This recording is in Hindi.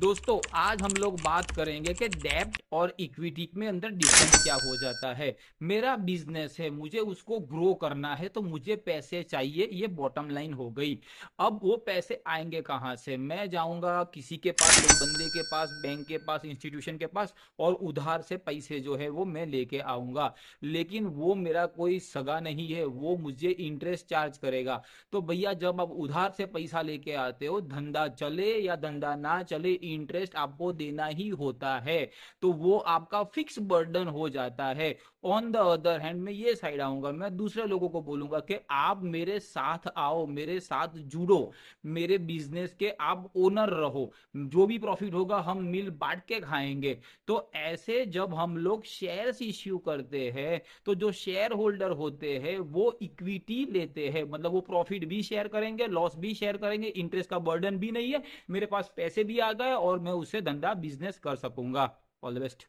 दोस्तों आज हम लोग बात करेंगे कि डेब्ट और इक्विटी में अंदर डिफरेंस क्या हो जाता है मेरा बिजनेस है मुझे उसको ग्रो करना है तो मुझे पैसे चाहिए ये बॉटम लाइन हो गई अब वो पैसे आएंगे कहाँ से मैं जाऊंगा किसी के पास कोई बंदे के पास बैंक के पास इंस्टीट्यूशन के पास और उधार से पैसे जो है वो मैं लेके आऊंगा लेकिन वो मेरा कोई सगा नहीं है वो मुझे इंटरेस्ट चार्ज करेगा तो भैया जब आप उधार से पैसा लेके आते हो धंधा चले या धंधा ना चले इंटरेस्ट आपको देना ही होता है तो वो आपका फिक्स बर्डन हो जाता है ऑन द अदर हैंड में ये साइड आऊंगा मैं दूसरे लोगों को बोलूंगा कि आप मेरे साथ आओ मेरे साथ जुड़ो मेरे बिजनेस के आप ओनर रहो जो भी प्रॉफिट होगा हम मिल बांट के खाएंगे तो ऐसे जब हम लोग शेयर इश्यू करते हैं तो जो शेयर होल्डर होते हैं वो इक्विटी लेते हैं मतलब वो प्रॉफिट भी शेयर करेंगे लॉस भी शेयर करेंगे इंटरेस्ट का बर्डन भी नहीं है मेरे पास पैसे भी आ गए और मैं उससे धंधा बिजनेस कर सकूंगा ऑल द बेस्ट